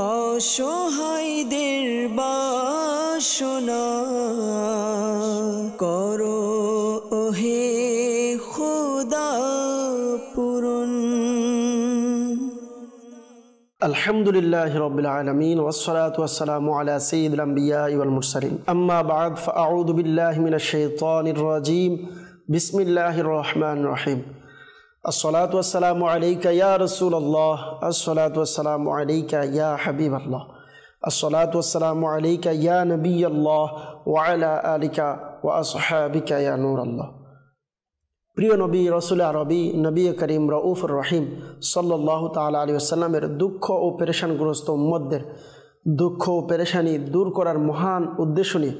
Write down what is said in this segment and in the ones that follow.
অসহায়দের বাসনা করো হে খুদা পুরন আলহামদুলিল্লাহ রবিল আলমিন ওসলাত ওয়াসালাম আলা সঈদ আম্বিয়া ইউল মুরসালিম আম্মা বাদ ফাউদুবিল্লাহ মিনা রাজিম রহমান রহিম الصلاة والسلام عليك يا رسول الله الصلاة والسلام عليك يا حبيب الله الصلاة والسلام عليك يا نبي الله وعلى آلك وأصحابك يا نور الله প্রিয় নবী রসুল আরবি নবী করিম রউফুর রহিম সাল্লাহ তাল আলী আসাল্লামের দুঃখ ও পেরেশানগ্রস্ত উম্মদদের দুঃখ ও পেরেশানি দূর করার মহান উদ্দেশ্য নিয়ে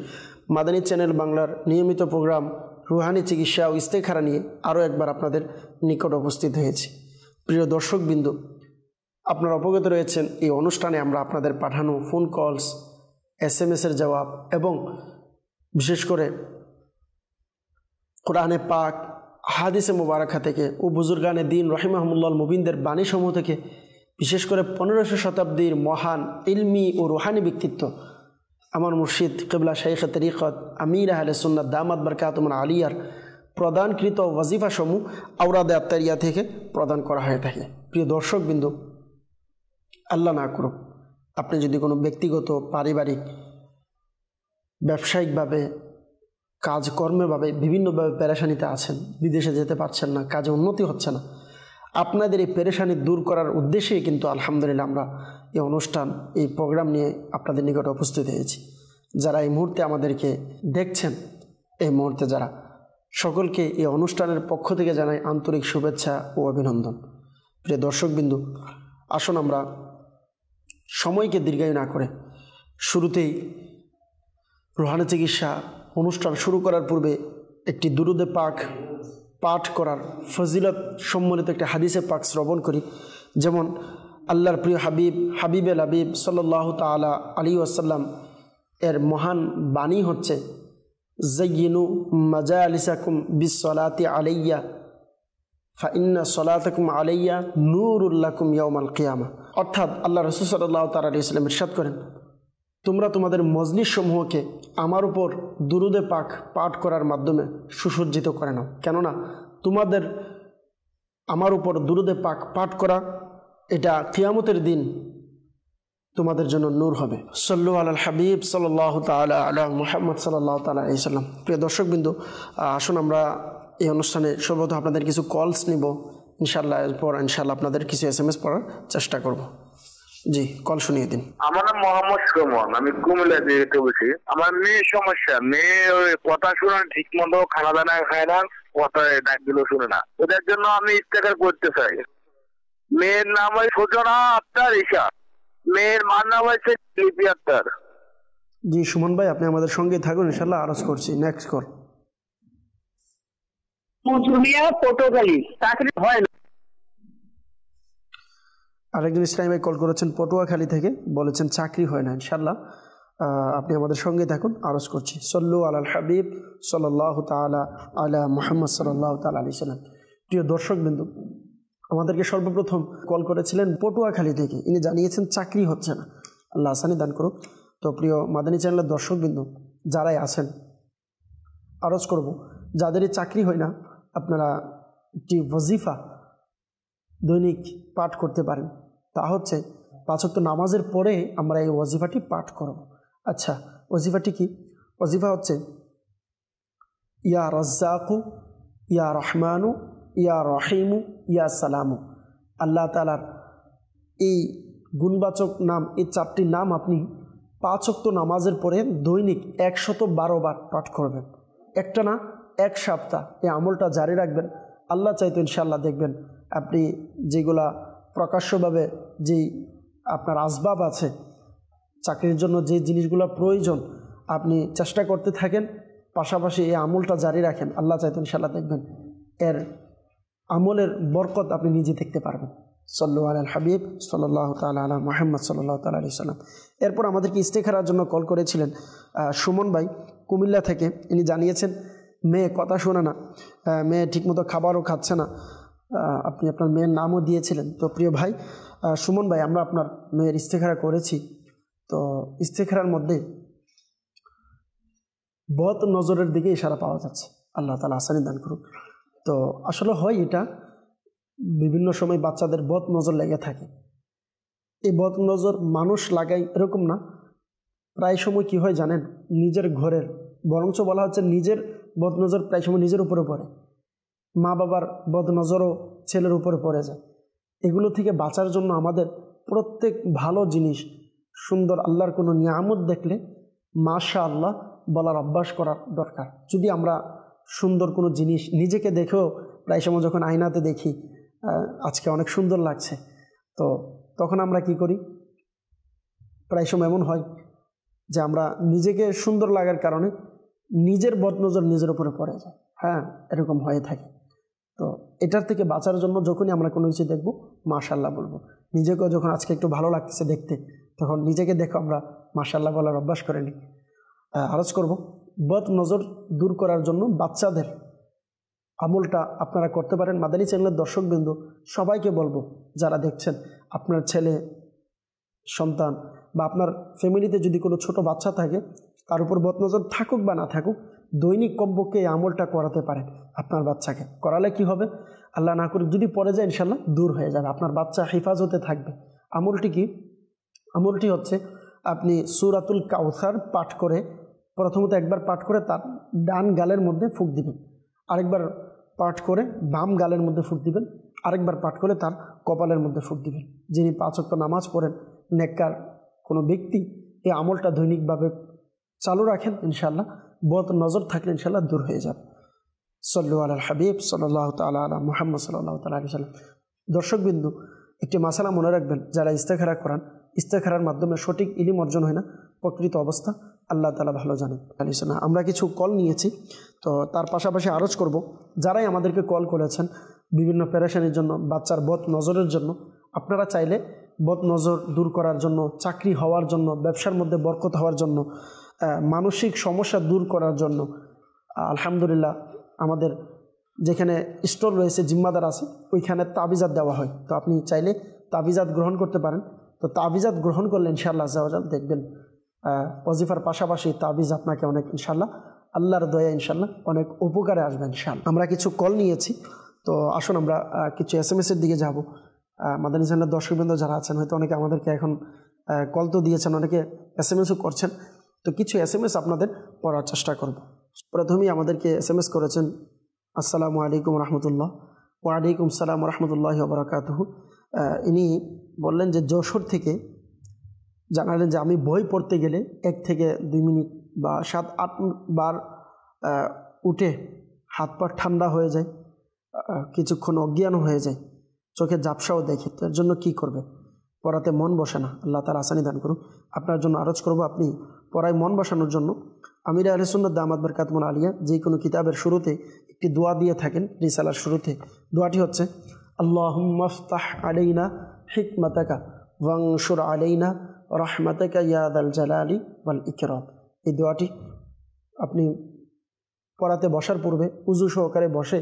মাদানী চ্যানেল বাংলার নিয়মিত প্রোগ্রাম রুহানি চিকিৎসা ও ইস্তেখারা নিয়ে আরও একবার আপনাদের নিকট উপস্থিত হয়েছি প্রিয় দর্শকবৃন্দ আপনারা অবগত রয়েছেন এই অনুষ্ঠানে আমরা আপনাদের পাঠানো ফোন কলস এস এম এসের জবাব এবং বিশেষ করে কোরআনে পাক হাদিসে মুবারাখা থেকে ও বুজুরগানে দিন রহিমাহমুল্লাহ মুবিনদের বাণীসমূহ থেকে বিশেষ করে পনেরোশো শতাব্দীর মহান ইলমি ও রুহানি ব্যক্তিত্ব আমার মুর্শিদ কেবলা শেখ তরিকত আমির আহলে সুন্নাত দামাত বরকাতমন আলিয়ার প্রদানকৃত ওয়াজিফাসমূহ আওরাদে আত্মারিয়া থেকে প্রদান করা হয়ে থাকে প্রিয় বিন্দু আল্লাহ না করুক আপনি যদি কোনো ব্যক্তিগত পারিবারিক ব্যবসায়িকভাবে কাজকর্মেভাবে বিভিন্নভাবে পেরেশানিতে আছেন বিদেশে যেতে পারছেন না কাজে উন্নতি হচ্ছে না আপনাদের এই পেরেশানি দূর করার উদ্দেশ্যেই কিন্তু আলহামদুলিল্লাহ আমরা এই অনুষ্ঠান এই প্রোগ্রাম নিয়ে আপনাদের নিকট উপস্থিত হয়েছি যারা এই মুহূর্তে আমাদেরকে দেখছেন এই মুহূর্তে যারা সকলকে এই অনুষ্ঠানের পক্ষ থেকে জানাই আন্তরিক শুভেচ্ছা ও অভিনন্দন প্রিয় দর্শকবিন্দু আসুন আমরা সময়কে দীর্ঘায়ু না করে শুরুতেই রোহানি চিকিৎসা অনুষ্ঠান শুরু করার পূর্বে একটি দুরুদে পাক পাঠ করার ফজিলত সম্বলিত একটি হাদিসে পাক শ্রবণ করি যেমন আল্লাহর প্রিয় হাবিব হাবিবেল হাবিব সাল্লাহ তালা আলী ওয়াসাল্লাম এর মহান বাণী হচ্ছে জয়িনু মাজা আলিসাকুম বিসলাতে আলাইয়া ফাইন্না সলাতকুম আলাইয়া নূরুল্লাকুম ইয়মাল কিয়ামা অর্থাৎ আল্লাহ রসুল সাল্লাহ তালা আলী আসলাম ইরশাদ করেন তোমরা তোমাদের মজলিস সমূহকে আমার উপর দুরুদে পাক পাঠ করার মাধ্যমে সুসজ্জিত করে নাও কেননা তোমাদের আমার উপর দুরুদে পাক পাঠ করা এটা কিয়ামতের দিন তোমাদের জন্য নূর হবে সল্লু আল হাবিব সাল্লাহ তালা মোহাম্মদ মুহাম্মদ সাল্লাহ তালা ইসাল্লাম প্রিয় দর্শকবৃন্দ আসুন আমরা এই অনুষ্ঠানে সর্বত আপনাদের কিছু কলস নিব ইনশাল্লাহ এরপর ইনশাল্লাহ আপনাদের কিছু এস এম এস পড়ার চেষ্টা করব জি কল শুনিয়ে দিন আমার নাম মোহাম্মদ সুমন আমি কুমিল্লা দিয়ে বলছি আমার মেয়ে সমস্যা মেয়ে ওই কথা শোনা ঠিক মতো খানা দানা খায় না কথা ডাক দিলেও শুনে না ওদের জন্য আমি ইফতেকার করতে চাই মেয়ের নাম হয় সুজনা আক্তার ঈশা মেয়ের মার নাম হয়েছে লিপি আক্তার জি সুমন ভাই আপনি আমাদের সঙ্গে থাকুন ইনশাল্লাহ আরজ করছি নেক্সট আরেকজন ভাই কল করেছেন পটুয়াখালী থেকে বলেছেন চাকরি হয় না ইনশাল্লাহ আপনি আমাদের সঙ্গে থাকুন আরজ করছি সল্লু আলাল হাবিব সাল্লাহ তালা আলা মোহাম্মদ সাল্লাহ তালা আলি সাল্লাম প্রিয় আমাদেরকে সর্বপ্রথম কল করেছিলেন পটুয়াখালী থেকে ইনি জানিয়েছেন চাকরি হচ্ছে না আল্লাহ আসানি দান করুক তো প্রিয় মাদানী চ্যানেলের দর্শকবৃন্দ যারাই আছেন আরজ করব যাদেরই চাকরি হয় না আপনারা একটি ওজিফা দৈনিক পাঠ করতে পারেন তা হচ্ছে পাঁচত্ব নামাজের পরে আমরা এই ওজিফাটি পাঠ করব আচ্ছা ওজিফাটি কি ওজিফা হচ্ছে ইয়া রজ্জাকু ইয়া রহমানু ইয়া রহিমু ইয়া সালামু আল্লাহ তালার এই গুণবাচক নাম এই চারটি নাম আপনি পাঁচক্ত নামাজের পরে দৈনিক একশত বারো বার পাঠ করবেন একটা না এক সপ্তাহ এই আমলটা জারি রাখবেন আল্লাহ চাইতো ইনশাল্লাহ দেখবেন আপনি যেগুলা প্রকাশ্যভাবে যেই আপনার আসবাব আছে চাকরির জন্য যে জিনিসগুলো প্রয়োজন আপনি চেষ্টা করতে থাকেন পাশাপাশি এই আমলটা জারি রাখেন আল্লাহ চাইতো ইনশাল্লাহ দেখবেন এর আমলের বরকত আপনি নিজে দেখতে পারবেন সল্লু আল হাবিব সাল্লাহ তাল আলা মোহাম্মদ সাল্লাহ তাল আলি সাল্লাম এরপর আমাদেরকে ইস্তেখারার জন্য কল করেছিলেন সুমন ভাই কুমিল্লা থেকে ইনি জানিয়েছেন মেয়ে কথা শোনে না মেয়ে ঠিকমতো খাবারও খাচ্ছে না আপনি আপনার মেয়ের নামও দিয়েছিলেন তো প্রিয় ভাই সুমন ভাই আমরা আপনার মেয়ের ইস্তেখারা করেছি তো ইস্তেখারার মধ্যে বহত নজরের দিকে ইশারা পাওয়া যাচ্ছে আল্লাহ তালা আসানি দান করুক তো আসলে হয় এটা বিভিন্ন সময় বাচ্চাদের বদ নজর লেগে থাকে এই বদ নজর মানুষ লাগাই এরকম না প্রায় সময় কি হয় জানেন নিজের ঘরের বরঞ্চ বলা হচ্ছে নিজের বদ নজর প্রায় সময় নিজের উপরে পড়ে মা বাবার বদ নজরও ছেলের উপরে পড়ে যায় এগুলো থেকে বাঁচার জন্য আমাদের প্রত্যেক ভালো জিনিস সুন্দর আল্লাহর কোনো নিয়ামত দেখলে মাশা আল্লাহ বলার অভ্যাস করার দরকার যদি আমরা সুন্দর কোনো জিনিস নিজেকে দেখেও প্রায় সময় যখন আয়নাতে দেখি আজকে অনেক সুন্দর লাগছে তো তখন আমরা কি করি প্রায় সময় এমন হয় যে আমরা নিজেকে সুন্দর লাগার কারণে নিজের বদনজর নিজের উপরে পড়ে যায় হ্যাঁ এরকম হয়ে থাকে তো এটার থেকে বাঁচার জন্য যখনই আমরা কোনো কিছু দেখবো মাশাল্লাহ বলবো নিজেকেও যখন আজকে একটু ভালো লাগতেছে দেখতে তখন নিজেকে দেখো আমরা মাশাল্লাহ বলার অভ্যাস করে নিই আরজ করবো বদ নজর দূর করার জন্য বাচ্চাদের আমলটা আপনারা করতে পারেন মাদানী চ্যানেলের দর্শকবৃন্দ সবাইকে বলবো যারা দেখছেন আপনার ছেলে সন্তান বা আপনার ফ্যামিলিতে যদি কোনো ছোট বাচ্চা থাকে তার উপর বদনজর থাকুক বা না থাকুক দৈনিক কমপক্ষে এই আমলটা করাতে পারেন আপনার বাচ্চাকে করালে কি হবে আল্লাহ না করে যদি পরে যায় ইনশাল্লাহ দূর হয়ে যাবে আপনার বাচ্চা হেফাজতে থাকবে আমলটি কি আমলটি হচ্ছে আপনি সুরাতুল কাউসার পাঠ করে প্রথমত একবার পাঠ করে তার ডান গালের মধ্যে ফুঁক দিবেন আরেকবার পাঠ করে বাম গালের মধ্যে ফুঁক দিবেন আরেকবার পাঠ করে তার কপালের মধ্যে ফুঁক দিবেন যিনি পাঁচক্ত নামাজ পড়েন নেককার কোনো ব্যক্তি এই আমলটা দৈনিকভাবে চালু রাখেন ইনশাল্লাহ বত নজর থাকলে ইনশাল্লাহ দূর হয়ে যাবে সল্লু আল হাবিব সাল্লাহ তালা আলা মোহাম্মদ সাল্লাহ তালা আলি সাল্লাম একটি মাসালা মনে রাখবেন যারা ইস্তেখারা করান ইস্তেখারার মাধ্যমে সঠিক ইলিম অর্জন হয় না প্রকৃত অবস্থা আল্লাহ তালা ভালো জানেন আমরা কিছু কল নিয়েছি তো তার পাশাপাশি আরজ করব যারাই আমাদেরকে কল করেছেন বিভিন্ন প্যারেশানির জন্য বাচ্চার বদ নজরের জন্য আপনারা চাইলে বদ নজর দূর করার জন্য চাকরি হওয়ার জন্য ব্যবসার মধ্যে বরকত হওয়ার জন্য মানসিক সমস্যা দূর করার জন্য আলহামদুলিল্লাহ আমাদের যেখানে স্টোর রয়েছে জিম্মাদার আছে ওইখানে তাবিজাত দেওয়া হয় তো আপনি চাইলে তাবিজাত গ্রহণ করতে পারেন তো তাবিজাত গ্রহণ করলে ইনশাআল্লাহ দেখবেন অজিফার পাশাপাশি তাবিজ আপনাকে অনেক ইনশাল্লাহ আল্লাহর দয়া ইনশাল্লাহ অনেক উপকারে আসবে ইনশাল্লাহ আমরা কিছু কল নিয়েছি তো আসুন আমরা কিছু এস এম এসের দিকে যাবো আমাদের ইনশাল্লাহ দর্শকবৃন্দ যারা আছেন হয়তো অনেকে আমাদেরকে এখন কল তো দিয়েছেন অনেকে এস এম এসও করছেন তো কিছু এস এম এস আপনাদের পড়ার চেষ্টা করব প্রথমেই আমাদেরকে এস এম এস করেছেন আসসালামু আলাইকুম রহমতুল্লাহ ওয়ালাইকুম সালাম রহমতুল্লাহ বরাকাতহ ইনি বললেন যে যশোর থেকে জানালেন যে আমি বই পড়তে গেলে এক থেকে দুই মিনিট বা সাত আট বার উঠে হাত পা ঠান্ডা হয়ে যায় কিছুক্ষণ অজ্ঞান হয়ে যায় চোখে ঝাপসাও দেখে তার জন্য কি করবে পড়াতে মন বসে না আল্লাহ তার আসানি দান করুন আপনার জন্য আরজ করব আপনি পড়ায় মন বসানোর জন্য আমির আহলেসুন্নাদ দামাদ কাতমন আলিয়া যে কোনো কিতাবের শুরুতে একটি দোয়া দিয়ে থাকেন রিসালার শুরুতে দোয়াটি হচ্ছে আল্লাহ আলাইনা হিকমাতাকা ওয়াংসুর আলাইনা রহমাতেকা ইয়াদ আল জালা আলী ওয়াল ইকরম এই দোয়াটি আপনি পড়াতে বসার পূর্বে উজু সহকারে বসে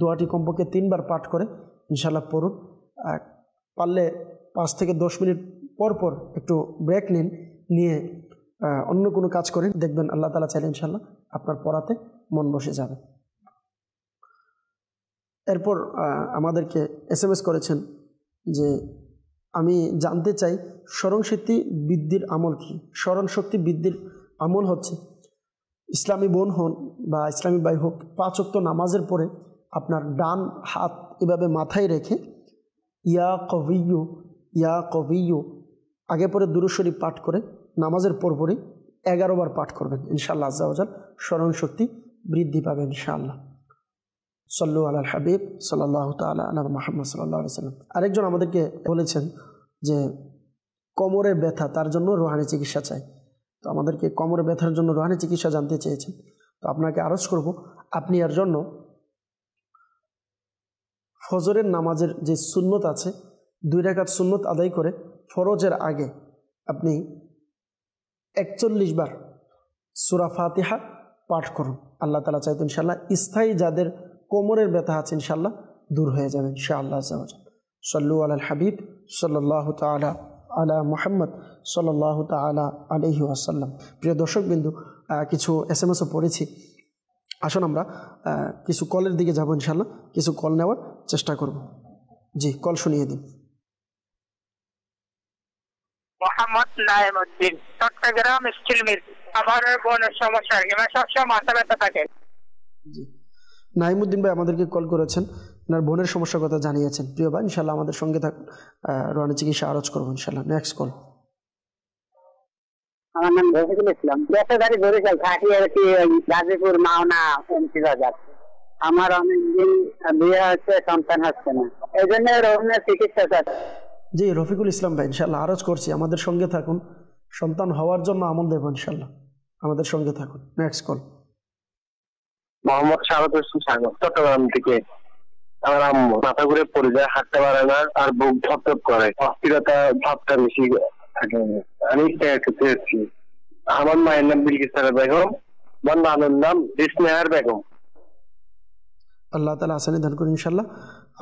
দোয়াটি কমপক্ষে তিনবার পাঠ করে ইনশাল্লাহ পড়ুন পারলে পাঁচ থেকে দশ মিনিট পর পর একটু ব্রেক নিন নিয়ে অন্য কোনো কাজ করেন দেখবেন আল্লাহ তালা চাইলে ইনশাল্লাহ আপনার পড়াতে মন বসে যাবে এরপর আমাদেরকে এস করেছেন যে আমি জানতে চাই স্মরণশক্তি বৃদ্ধির আমল কি স্মরণশক্তি বৃদ্ধির আমল হচ্ছে ইসলামী বোন হন বা ইসলামী ভাই হোক পাঁচ নামাজের পরে আপনার ডান হাত এভাবে মাথায় রেখে ইয়া কবিউ ইয়া কবিউ আগে পরে দূরস্বরী পাঠ করে নামাজের এগারো বার পাঠ করবেন ইনশাআল্লাহ স্মরণ স্মরণশক্তি বৃদ্ধি পাবে ইনশাআল্লাহ সল্লু আল্লাহ হাবিব সাল্লাহ তালা আল্লাহ মাহমদ সাল্লাহ সাল্লাম আরেকজন আমাদেরকে বলেছেন যে কমরে ব্যথা তার জন্য রোহানি চিকিৎসা চাই তো আমাদেরকে কমরে ব্যথার জন্য রোহানি চিকিৎসা জানতে চেয়েছেন তো আপনাকে আরজ করব আপনি এর জন্য ফজরের নামাজের যে সুন্নত আছে দুই রাকাত সুন্নত আদায় করে ফরজের আগে আপনি একচল্লিশ বার সুরা ফাতিহা পাঠ করুন আল্লাহ তালা চাইতো ইনশাল্লাহ স্থায়ী যাদের কোমরের ব্যথা আছে ইনশাল্লাহ দূর হয়ে যাবেন ইনশাআল্লাহ আল্লাহ সল্লু আল হাবিব সল্লাহ তালা আলা মোহাম্মদ সল্লাহ তালা আলহি আসাল্লাম প্রিয় দর্শকবিন্দু কিছু এস এম এসও পড়েছি আসুন আমরা কিছু কলের দিকে যাবো ইনশাল্লাহ কিছু কল নেওয়ার চেষ্টা করব জি কল শুনিয়ে দিন নাইমুদ্দিন ভাই আমাদেরকে কল করেছেন আপনার বোনের সমস্যার কথা জানিয়েছেন প্রিয় ভাই ইনশাল্লাহ আমাদের সঙ্গে থাক রানি চিকিৎসা আরজ করবো ইনশাল্লাহ নেক্সট কল আমার নাম রফিকুল ইসলাম বরিশাল থাকি আর কি গাজীপুর মাওনা এমসি বাজার আমার অনেকদিন বিয়ে হচ্ছে সন্তান হচ্ছে না এই জন্য চিকিৎসা জি রফিকুল ইসলাম ভাই ইনশাল্লাহ আরজ করছি আমাদের সঙ্গে থাকুন সন্তান হওয়ার জন্য আমল দেব ইনশাল্লাহ আমাদের সঙ্গে থাকুন নেক্সট কল মোহাম্মদ সারদ সাগর চট্টগ্রাম থেকে তার আম্মু মাথা ঘুরে পড়ে যায় হাঁটতে পারে না আর বুক করে অস্থিরতা ভাবটা বেশি থাকে আমি পেয়েছি আমার মায়ের নাম বেগম আমার নাম বেগম আল্লাহ তালা আসানি করুন ইনশাল্লাহ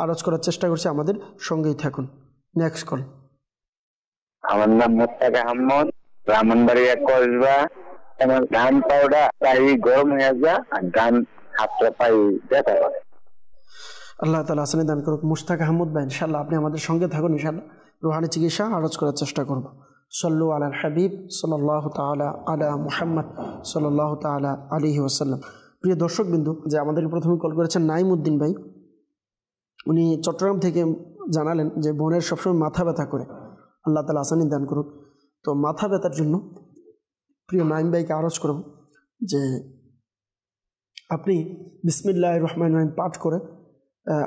আরজ করার চেষ্টা করছি আমাদের সঙ্গেই থাকুন নেক্সট কল আমার নাম মোস্তাক আহমদ ব্রাহ্মণবাড়িয়া কসবা আমার ধান পাউডার প্রায় গরম হয়ে যা আর ধান হাতটা পাই দেখা করে আল্লাহ তালা আসানি দান করুক মুশতাক আহমদ বা ইনশাল্লাহ আপনি আমাদের সঙ্গে থাকুন ইনশাল্লাহ রুহানি চিকিৎসা আরজ করার চেষ্টা করব সল্লু আলাল হাবিব সল্লাহ তালা আলা মুহাম্মদ সল্লাহ তালা আলিহি ওসাল্লাম প্রিয় দর্শকবিন্দু যে আমাদেরকে প্রথমে কল করেছেন নাইম উদ্দিন ভাই উনি চট্টগ্রাম থেকে জানালেন যে বোনের সবসময় মাথা ব্যথা করে আল্লাহ তালা আসানি দান করুক তো মাথা ব্যথার জন্য প্রিয় নাইম ভাইকে আরজ করব যে আপনি বিসমিল্লাহ রহমান রহিম পাঠ করে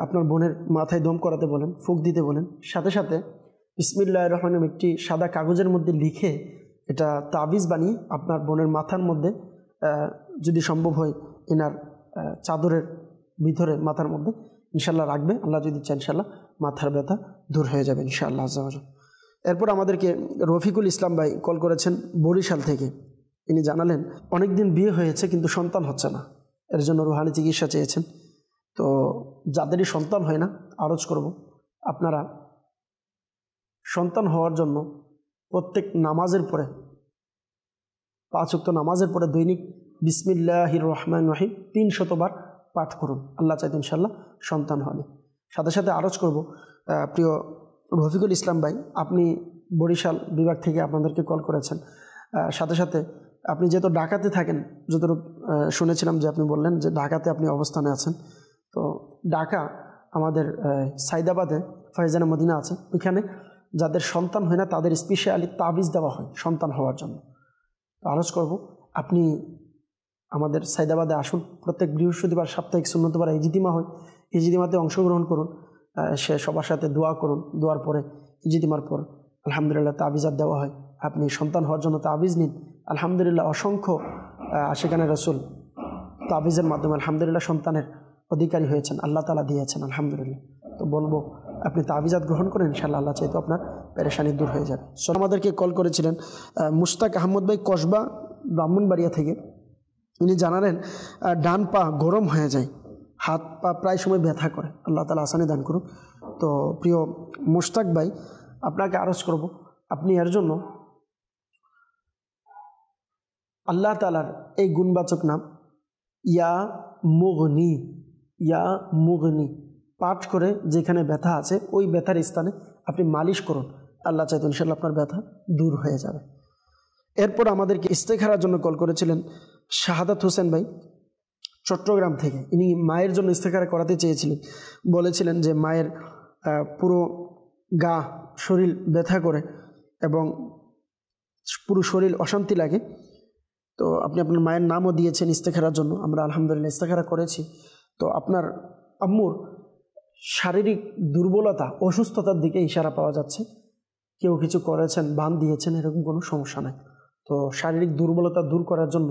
আপনার বোনের মাথায় দম করাতে বলেন ফুক দিতে বলেন সাথে সাথে ইসমিল্লা রহমানম একটি সাদা কাগজের মধ্যে লিখে এটা তাবিজ বানিয়ে আপনার বোনের মাথার মধ্যে যদি সম্ভব হয় এনার চাদরের ভিতরে মাথার মধ্যে ইনশাল্লাহ রাখবে আল্লাহ যদি চান ইনশাল্লাহ মাথার ব্যথা দূর হয়ে যাবে ইনশাআল্লাহ আজাল এরপর আমাদেরকে রফিকুল ইসলাম ভাই কল করেছেন বরিশাল থেকে ইনি জানালেন অনেক দিন বিয়ে হয়েছে কিন্তু সন্তান হচ্ছে না এর জন্য রুহানি চিকিৎসা চেয়েছেন তো যাদেরই সন্তান হয় না আরজ করব আপনারা সন্তান হওয়ার জন্য প্রত্যেক নামাজের পরে পাঁচক্ত নামাজের পরে দৈনিক বিসমিল্লাহির রহমান রাহিম তিন শতবার পাঠ করুন আল্লাহ চাইতে ইনশাল্লাহ সন্তান হবে সাথে সাথে আরজ করব প্রিয় রফিকুল ইসলাম ভাই আপনি বরিশাল বিভাগ থেকে আপনাদেরকে কল করেছেন সাথে সাথে আপনি যেহেতু ঢাকাতে থাকেন যতটুকু শুনেছিলাম যে আপনি বললেন যে ঢাকাতে আপনি অবস্থানে আছেন তো ঢাকা আমাদের সাইদাবাদে ফয়জানা মদিনা আছে ওইখানে যাদের সন্তান হয় না তাদের স্পেশালি তাবিজ দেওয়া হয় সন্তান হওয়ার জন্য আলোচ করব আপনি আমাদের সাইদাবাদে আসুন প্রত্যেক বৃহস্পতিবার সাপ্তাহিক শূন্যতবার ইজিদিমা হয় ইজিদিমাতে অংশগ্রহণ করুন সে সবার সাথে দোয়া করুন দোয়ার পরে ইজিদিমার পর আলহামদুলিল্লাহ তাবিজাত দেওয়া হয় আপনি সন্তান হওয়ার জন্য তাবিজ নিন আলহামদুলিল্লাহ অসংখ্য সেখানে রসুল তাবিজের মাধ্যমে আলহামদুলিল্লাহ সন্তানের অধিকারী হয়েছেন আল্লাহ তালা দিয়েছেন আলহামদুলিল্লাহ তো বলবো আপনি তাবিজাত গ্রহণ করেন ইনশাল্লাহ আল্লাহ চাইতো আপনার পেরেশানি দূর হয়ে যাবে সো আমাদেরকে কল করেছিলেন মুস্তাক আহমদ ভাই কসবা ব্রাহ্মণবাড়িয়া থেকে উনি জানালেন ডান পা গরম হয়ে যায় হাত পা প্রায় সময় ব্যথা করে আল্লাহ তালা আসানি দান করুক তো প্রিয় মুস্তাক ভাই আপনাকে আরজ করব আপনি এর জন্য আল্লাহ তালার এই গুণবাচক নাম ইয়া মুগনি ইয়া মুগনি পাঠ করে যেখানে ব্যথা আছে ওই ব্যথার স্থানে আপনি মালিশ করুন আল্লাহ চাইতে ইনশাল্লাহ আপনার ব্যথা দূর হয়ে যাবে এরপর আমাদেরকে ইস্তেখারার জন্য কল করেছিলেন শাহাদাত হোসেন ভাই চট্টগ্রাম থেকে ইনি মায়ের জন্য ইস্তেখারা করাতে চেয়েছিলেন বলেছিলেন যে মায়ের পুরো গা শরীর ব্যথা করে এবং পুরো শরীর অশান্তি লাগে তো আপনি আপনার মায়ের নামও দিয়েছেন ইস্তেখারার জন্য আমরা আলহামদুলিল্লাহ ইস্তেখারা করেছি তো আপনার আম্মুর শারীরিক দুর্বলতা অসুস্থতার দিকে ইশারা পাওয়া যাচ্ছে কেউ কিছু করেছেন বান দিয়েছেন এরকম কোনো সমস্যা নাই তো শারীরিক দুর্বলতা দূর করার জন্য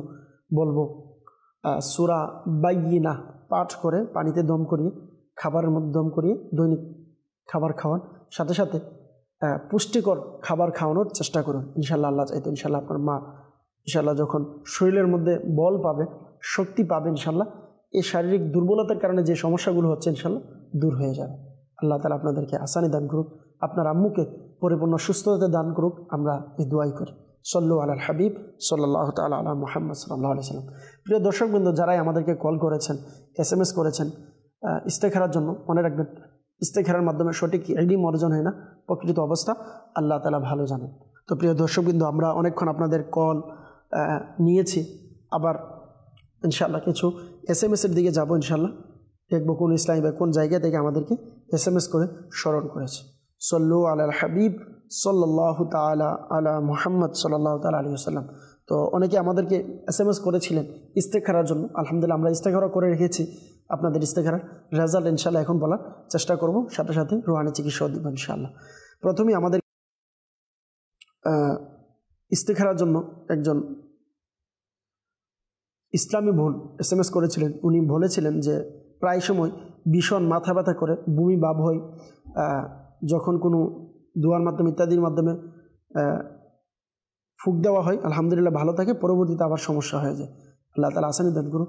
বলবো সুরা না পাঠ করে পানিতে দম করিয়ে খাবারের মধ্যে দম করিয়ে দৈনিক খাবার খাওয়ান সাথে সাথে পুষ্টিকর খাবার খাওয়ানোর চেষ্টা করুন ইনশাল্লাহ আল্লাহ চাইতো ইনশাল্লাহ আপনার মা ইনশাল্লাহ যখন শরীরের মধ্যে বল পাবে শক্তি পাবে ইনশাল্লাহ এই শারীরিক দুর্বলতার কারণে যে সমস্যাগুলো হচ্ছে ইনশাল্লাহ দূর হয়ে যাবে আল্লাহ তালা আপনাদেরকে আসানি দান করুক আপনার আম্মুকে পরিপূর্ণ সুস্থতা দান করুক আমরা এই দোয়াই করি সল্লু আলাল হাবিব সল্লাহ তাল আলা মোহাম্মদ সাল্লাহ আলি সাল্লাম প্রিয় দর্শকবৃন্দ যারাই আমাদেরকে কল করেছেন এস এম এস করেছেন ইস্তেখারার জন্য মনে রাখবেন ইস্তেখারার মাধ্যমে সঠিক এডিম অর্জন হয় না প্রকৃত অবস্থা আল্লাহ তালা ভালো জানেন তো প্রিয় দর্শকবৃন্দ আমরা অনেকক্ষণ আপনাদের কল নিয়েছি আবার ইনশাল্লাহ কিছু এস এম এসের দিকে যাবো ইনশাল্লাহ দেখবো কোন ইসলামী বা কোন জায়গা থেকে আমাদেরকে এস এম এস করে স্মরণ করেছে সল্লু আল্লাহ হাবিব সল্লাহ তালা আলা মোহাম্মদ সল্লাহ তালা আলী আসাল্লাম তো অনেকে আমাদেরকে এস এম এস করেছিলেন ইস্তেখারার জন্য আলহামদুলিল্লাহ আমরা ইস্তেখারা করে রেখেছি আপনাদের ইস্তেখারার রেজাল্ট ইনশাল্লাহ এখন বলার চেষ্টা করব সাথে সাথে রোহানি চিকিৎসাও দিব ইনশাল্লাহ প্রথমে আমাদের ইস্তেখারার জন্য একজন ইসলামী ভুল এস এম এস করেছিলেন উনি বলেছিলেন যে প্রায় সময় ভীষণ মাথা ব্যথা করে বমি ভাব হয় যখন কোনো দোয়ার মাধ্যমে ইত্যাদির মাধ্যমে ফুক দেওয়া হয় আলহামদুলিল্লাহ ভালো থাকে পরবর্তীতে আবার সমস্যা হয়ে যায় আল্লাহ তালা আসানি দান করুন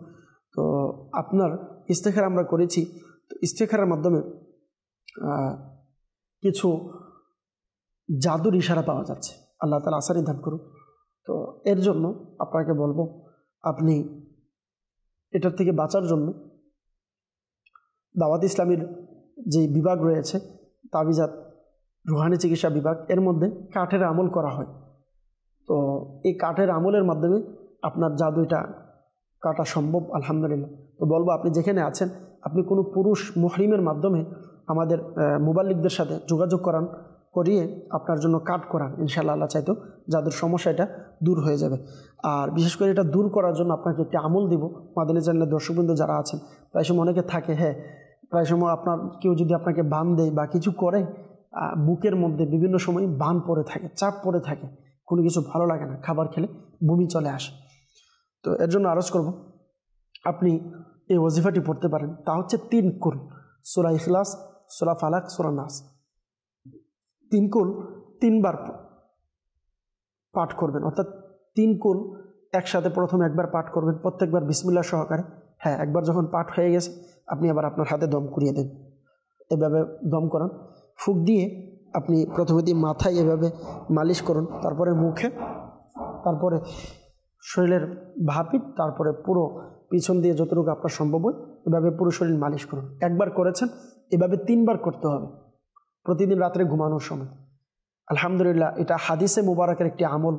তো আপনার ইস্তেখার আমরা করেছি তো ইস্তেখারের মাধ্যমে কিছু জাদুর ইশারা পাওয়া যাচ্ছে আল্লাহ তালা আসানি দান করুন তো এর জন্য আপনাকে বলবো আপনি এটার থেকে বাঁচার জন্য দাওয়াত ইসলামের যে বিভাগ রয়েছে তাবিজাত রুহানি চিকিৎসা বিভাগ এর মধ্যে কাঠের আমল করা হয় তো এই কাঠের আমলের মাধ্যমে আপনার জাদুটা কাটা সম্ভব আলহামদুলিল্লাহ তো বলবো আপনি যেখানে আছেন আপনি কোনো পুরুষ মহরিমের মাধ্যমে আমাদের মোবাল্লিকদের সাথে যোগাযোগ করান করিয়ে আপনার জন্য কাট করান ইনশাল্লাহ আল্লাহ চাইতো যাদের সমস্যা এটা দূর হয়ে যাবে আর বিশেষ করে এটা দূর করার জন্য আপনাকে একটি আমল দিব মাদানী চ্যানেলের দর্শকবৃন্দ যারা আছেন প্রায় সময় অনেকে থাকে হ্যাঁ প্রায় সময় আপনার কেউ যদি আপনাকে বান দেয় বা কিছু করে বুকের মধ্যে বিভিন্ন সময় বান পড়ে থাকে চাপ পড়ে থাকে কোনো কিছু ভালো লাগে না খাবার খেলে বমি চলে আসে তো এর জন্য আরজ করব আপনি এই ওজিফাটি পড়তে পারেন তা হচ্ছে তিন কুল সোলা ইখলাস সোলা ফালাক সোলা নাস তিনকুল তিনবার পাঠ করবেন অর্থাৎ তিনকুল একসাথে প্রথম একবার পাঠ করবেন প্রত্যেকবার বিসমিল্লা সহকারে হ্যাঁ একবার যখন পাঠ হয়ে গেছে আপনি আবার আপনার হাতে দম করিয়ে দেন এভাবে দম করান ফুক দিয়ে আপনি প্রথমে দিয়ে মাথায় এভাবে মালিশ করুন তারপরে মুখে তারপরে শরীরের ভাপিট তারপরে পুরো পিছন দিয়ে যতটুকু আপনার সম্ভব হয় এভাবে পুরো শরীর মালিশ করুন একবার করেছেন এভাবে তিনবার করতে হবে প্রতিদিন রাত্রে ঘুমানোর সময় আলহামদুলিল্লাহ এটা হাদিসে মুবারকের একটি আমল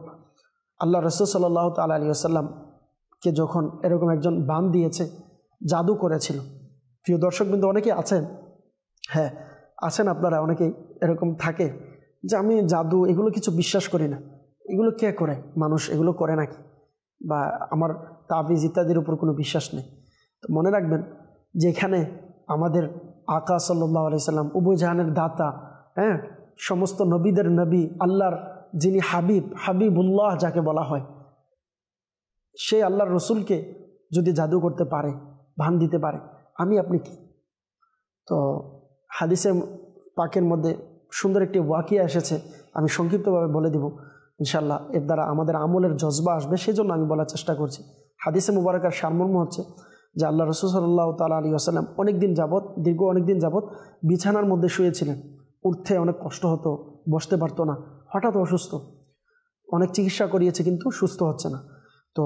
আল্লাহ রসুল সাল্লাহ তাল আলী আসাল্লামকে যখন এরকম একজন বান দিয়েছে জাদু করেছিল প্রিয় দর্শকবৃন্দ অনেকেই আছেন হ্যাঁ আছেন আপনারা অনেকেই এরকম থাকে যে আমি জাদু এগুলো কিছু বিশ্বাস করি না এগুলো কে করে মানুষ এগুলো করে নাকি বা আমার তাবিজ ইত্যাদির উপর কোনো বিশ্বাস নেই তো মনে রাখবেন যে এখানে আমাদের আকা সাল্লাহ আলি সাল্লাম উবুজাহানের দাতা হ্যাঁ সমস্ত নবীদের নবী আল্লাহর যিনি হাবিব হাবিবুল্লাহ যাকে বলা হয় সেই আল্লাহর রসুলকে যদি জাদু করতে পারে ভান দিতে পারে আমি আপনি কি তো হাদিসে পাকের মধ্যে সুন্দর একটি ওয়াকিয়া এসেছে আমি সংক্ষিপ্তভাবে বলে দিব ইনশাল্লাহ এর দ্বারা আমাদের আমলের জজবা আসবে সেই জন্য আমি বলার চেষ্টা করছি হাদিসে মুবারকার সারমর্ম হচ্ছে যে আল্লাহ রসুল সাল্লাহ তাল আলী আসাল্লাম অনেক দিন যাবৎ দীর্ঘ অনেক দিন যাবৎ বিছানার মধ্যে শুয়েছিলেন উঠতে অনেক কষ্ট হতো বসতে পারতো না হঠাৎ অসুস্থ অনেক চিকিৎসা করিয়েছে কিন্তু সুস্থ হচ্ছে না তো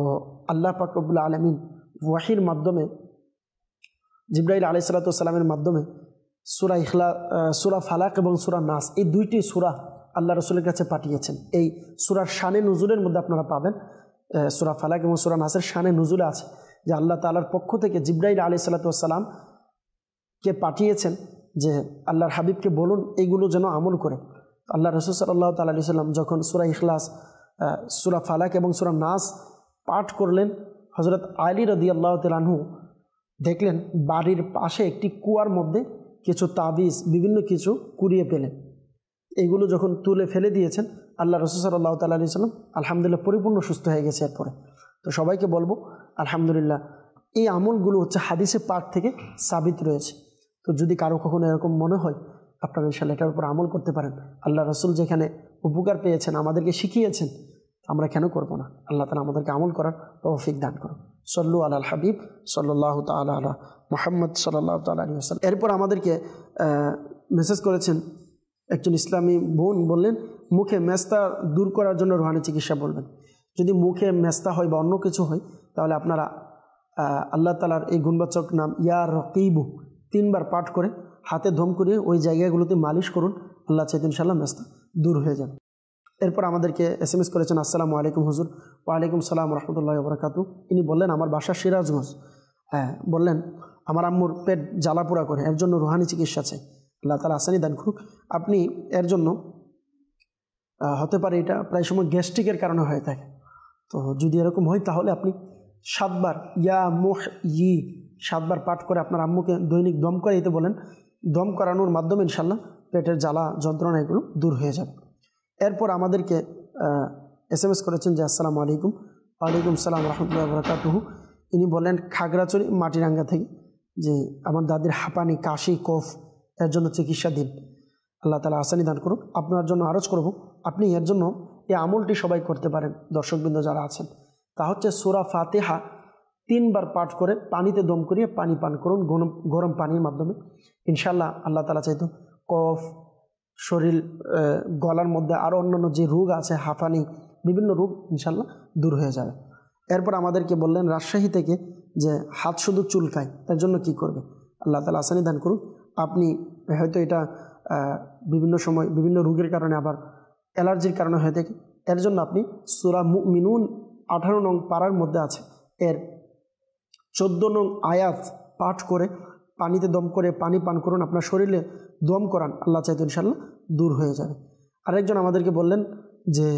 আল্লাহ পাকবুল্লা আলমিন ওয়াহির মাধ্যমে জিব্রাইল আলি সাল্লামের মাধ্যমে সুরা ইখলা সুরা ফালাক এবং সুরা নাস এই দুইটি সুরা আল্লাহ রসুলের কাছে পাঠিয়েছেন এই সুরার শানে নজুলের মধ্যে আপনারা পাবেন সুরা ফালাক এবং সুরা নাসের শানে নজুলে আছে যে আল্লাহ তালার পক্ষ থেকে জিব্রাইল আলি সাল্লাতাম কে পাঠিয়েছেন যে আল্লাহর হাবিবকে বলুন এইগুলো যেন আমল করে আল্লাহ রসুল সাল্লাহ তাল্লা আলি সাল্লাম যখন সুরা ইখলাস সুরা ফালাক এবং সুরা নাস পাঠ করলেন হজরত আলী রদি আল্লাহ তালাহু দেখলেন বাড়ির পাশে একটি কুয়ার মধ্যে কিছু তাবিজ বিভিন্ন কিছু কুড়িয়ে পেলেন এগুলো যখন তুলে ফেলে দিয়েছেন আল্লাহ রসুল সাল্লাহ তাল্লাহ আলি সাল্লাম আলহামদুলিল্লাহ পরিপূর্ণ সুস্থ হয়ে গেছে এরপরে তো সবাইকে বলবো আলহামদুলিল্লাহ এই আমলগুলো হচ্ছে হাদিসে পাঠ থেকে সাবিত রয়েছে তো যদি কারো কখনো এরকম মনে হয় আপনারা ইনশাল্লাহ এটার উপর আমল করতে পারেন আল্লাহ রসুল যেখানে উপকার পেয়েছেন আমাদেরকে শিখিয়েছেন আমরা কেন করব না আল্লাহ তালা আমাদেরকে আমল করার তৌফিক দান করুন সল্লু আল্লাহ হাবিব সল্লাহ তালা মোহাম্মদ সাল্লাহ তালী আলী আসাল এরপর আমাদেরকে মেসেজ করেছেন একজন ইসলামী বোন বললেন মুখে মেস্তা দূর করার জন্য রোহানি চিকিৎসা বলবেন যদি মুখে মেস্তা হয় বা অন্য কিছু হয় তাহলে আপনারা আল্লাহ তালার এই গুণবাচক নাম ইয়া রকিবু তিনবার পাঠ করে হাতে ধম করে ওই জায়গাগুলোতে মালিশ করুন আল্লাহ চাইতে সাল্লাম ব্যস্তা দূর হয়ে যান এরপর আমাদেরকে এস এম এস করেছেন আসসালামু আলাইকুম হুজুর ওয়ালাইকুম সালাম রহমতুল্লাহ বরাকাতু ইনি বললেন আমার বাসা সিরাজগঞ্জ হ্যাঁ বললেন আমার আম্মুর পেট জ্বালাপোড়া করে এর জন্য রুহানি চিকিৎসা চাই আল্লাহ তালা আসানি দান করুক আপনি এর জন্য হতে পারে এটা প্রায় সময় গ্যাস্ট্রিকের কারণে হয়ে থাকে তো যদি এরকম হয় তাহলে আপনি সাতবার ইয়া মুহ ই সাতবার পাঠ করে আপনার আম্মুকে দৈনিক দম করে দিতে বলেন দম করানোর মাধ্যমে ইনশাল্লাহ পেটের জ্বালা যন্ত্রণা এগুলো দূর হয়ে যাবে এরপর আমাদেরকে এস এম এস করেছেন যে আসসালামু আলাইকুম ওয়ালাইকুম সালাম রহমতুল্লাহ বরকাতুহু ইনি বলেন খাগড়াচড়ি মাটিরাঙ্গা থেকে যে আমার দাদির হাঁপানি কাশি কফ এর জন্য চিকিৎসা দিন আল্লাহ তালা আসানি দান করুক আপনার জন্য আরজ করব আপনি এর জন্য এই আমলটি সবাই করতে পারেন দর্শকবৃন্দ যারা আছেন তা হচ্ছে সুরা ফাতেহা তিনবার পাঠ করে পানিতে দম করিয়ে পানি পান করুন গরম গরম পানির মাধ্যমে ইনশাল্লাহ আল্লাহ তালা চাইতো কফ শরীর গলার মধ্যে আরও অন্যান্য যে রোগ আছে হাঁফানি বিভিন্ন রোগ ইনশাল্লাহ দূর হয়ে যাবে এরপর আমাদেরকে বললেন রাজশাহী থেকে যে হাত শুধু চুলকায় তার জন্য কি করবে আল্লাহ তালা আসানি দান করুন আপনি হয়তো এটা বিভিন্ন সময় বিভিন্ন রোগের কারণে আবার অ্যালার্জির কারণে হয়ে থাকে এর জন্য আপনি সুরা মিনুন আঠারো নং পাড়ার মধ্যে আছে এর চোদ্দো নং আয়াত পাঠ করে পানিতে দম করে পানি পান করুন আপনার শরীরে দম করান আল্লাহ চাইতে ইনশাল্লাহ দূর হয়ে যাবে আরেকজন আমাদেরকে বললেন যে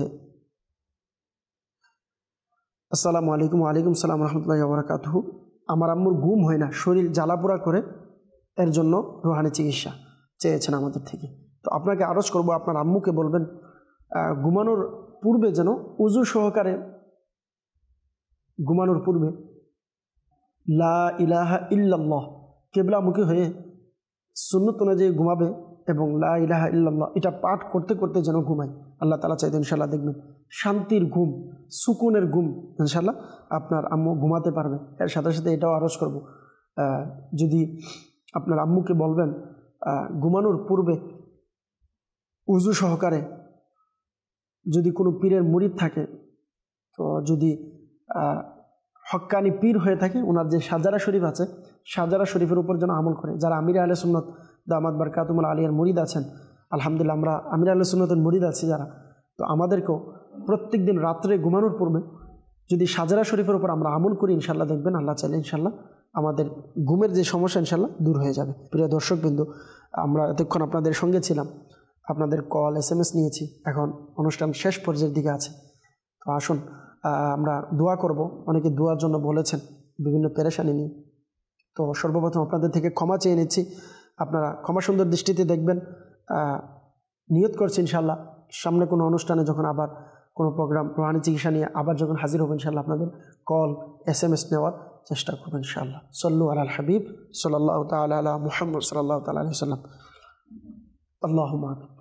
আসসালামু আলাইকুম আলাইকুম সালাম রহমতুল্লাহ আবরাকাত আমার আম্মুর ঘুম হয় না শরীর জ্বালাপোড়া করে এর জন্য রোহানি চিকিৎসা চেয়েছেন আমাদের থেকে তো আপনাকে আরজ করব আপনার আম্মুকে বলবেন ঘুমানোর পূর্বে যেন উজু সহকারে ঘুমানোর পূর্বে লা ইলাহা ইল্লাল্লাহ কেবলামুখী হয়ে সুন্নত অনুযায়ী ঘুমাবে এবং লা ইলাহা ইল্লাল্লাহ এটা পাঠ করতে করতে যেন ঘুমায় আল্লাহ তালা চাইতে ইনশাল্লাহ দেখবেন শান্তির ঘুম সুকুনের ঘুম ইনশাল্লাহ আপনার আম্মু ঘুমাতে পারবে এর সাথে সাথে এটাও আরজ করব যদি আপনার আম্মুকে বলবেন ঘুমানোর পূর্বে উজু সহকারে যদি কোনো পীরের মুড়িদ থাকে তো যদি হক্কানি পীর হয়ে থাকে ওনার যে সাজারা শরীফ আছে সাজারা শরীফের উপর যেন আমল করে যারা আমির আলে সুন্নত দামাদ কাতুমুল আলিয়ার মুরিদ আছেন আলহামদুলিল্লাহ আমরা আমির আলে সুন্নতের মুরিদ আছি যারা তো আমাদেরকেও প্রত্যেক দিন রাত্রে ঘুমানোর পূর্বে যদি সাজারা শরীফের উপর আমরা আমল করি ইনশাল্লাহ দেখবেন আল্লাহ চাইলে ইনশাল্লাহ আমাদের ঘুমের যে সমস্যা ইনশাল্লাহ দূর হয়ে যাবে প্রিয় বিন্দু আমরা এতক্ষণ আপনাদের সঙ্গে ছিলাম আপনাদের কল এস নিয়েছি এখন অনুষ্ঠান শেষ পর্যায়ের দিকে আছে তো আসুন আমরা দোয়া করব অনেকে দোয়ার জন্য বলেছেন বিভিন্ন পেরেশানি নিয়ে তো সর্বপ্রথম আপনাদের থেকে ক্ষমা চেয়ে নিচ্ছি আপনারা ক্ষমা সুন্দর দৃষ্টিতে দেখবেন নিয়ত করছি ইনশাল্লাহ সামনে কোনো অনুষ্ঠানে যখন আবার কোনো প্রোগ্রাম রোহানি চিকিৎসা নিয়ে আবার যখন হাজির হবেন ইনশাল্লাহ আপনাদের কল এস এম এস নেওয়ার চেষ্টা করবেন ইনশাআল্লাহ সল্লু আল হাবিব সাল্লাহ তাল আলা মুহাম্মদ সাল্লাহ তাল্লাম সাল্লাম আল্লাহ মাহবিব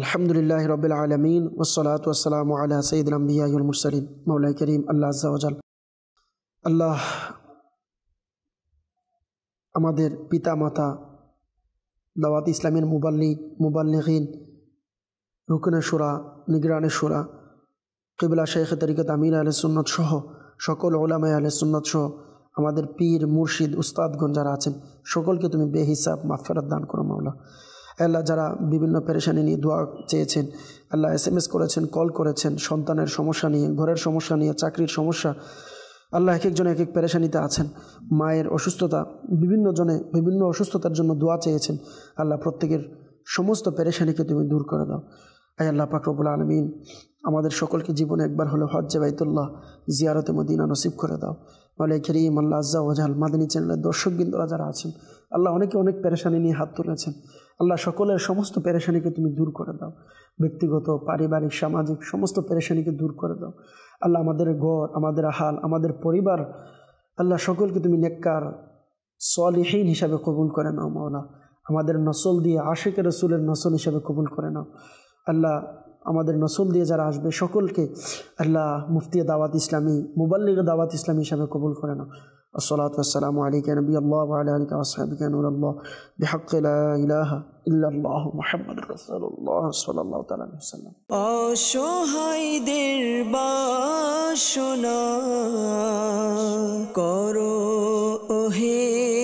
আলহামদুলিল্লাহ রবিল আলমিন ওসলাত ওসালাম আল্লাহ সঈদ রাম্বিয়াউল মুরসলিম মৌলাই করিম আল্লাহ আজাল আল্লাহ আমাদের পিতা মাতা দাওয়াত ইসলামের মুবাল্লিক মুবাল্লিহীন রুকনে সুরা নিগরানে সুরা কিবলা শেখ তরিকত আমির আলে সুন্নত সহ সকল ওলামায় আলে সুন্নত সহ আমাদের পীর মুর্শিদ উস্তাদগণ যারা আছেন সকলকে তুমি বেহিসাব মাফেরাত দান করো মাওলা আল্লাহ যারা বিভিন্ন পেরেশানি নিয়ে দোয়া চেয়েছেন আল্লাহ এস এম এস করেছেন কল করেছেন সন্তানের সমস্যা নিয়ে ঘরের সমস্যা নিয়ে চাকরির সমস্যা আল্লাহ এক একজনে এক এক পেরেশানিতে আছেন মায়ের অসুস্থতা বিভিন্ন জনে বিভিন্ন অসুস্থতার জন্য দোয়া চেয়েছেন আল্লাহ প্রত্যেকের সমস্ত পেরেশানিকে তুমি দূর করে দাও আই আল্লাহ পাকরবুল আলমিন আমাদের সকলকে জীবনে একবার হলো হজ্জে বাইতুল্লাহ জিয়ারতে মদিনা নসিব করে দাও বলে খেরিম আল্লাহ আজ্জা ওজাল মাদিনী চ্যানেলের দর্শকবৃন্দরা যারা আছেন আল্লাহ অনেকে অনেক পেরেশানি নিয়ে হাত তুলেছেন আল্লাহ সকলের সমস্ত পেরেশানিকে তুমি দূর করে দাও ব্যক্তিগত পারিবারিক সামাজিক সমস্ত পেরেশানিকে দূর করে দাও আল্লাহ আমাদের ঘর আমাদের হাল আমাদের পরিবার আল্লাহ সকলকে তুমি নেককার সলিহীন হিসাবে কবুল করে নাও মাওলা আমাদের নসল দিয়ে আশেকের রসুলের নসল হিসাবে কবুল করে নাও আল্লাহ আমাদের নসল দিয়ে যারা আসবে সকলকে আল্লাহ মুফতি দাওয়াত ইসলামী মুবাল্লিগ দাওয়াত ইসলামী হিসাবে কবুল করে নাও الصلاة والسلام عليك يا نبي الله وعلى آلك وأصحابك يا نور الله بحق لا إله إلا الله محمد رسول الله صلى الله تعالى عليه وسلم অসহায়দের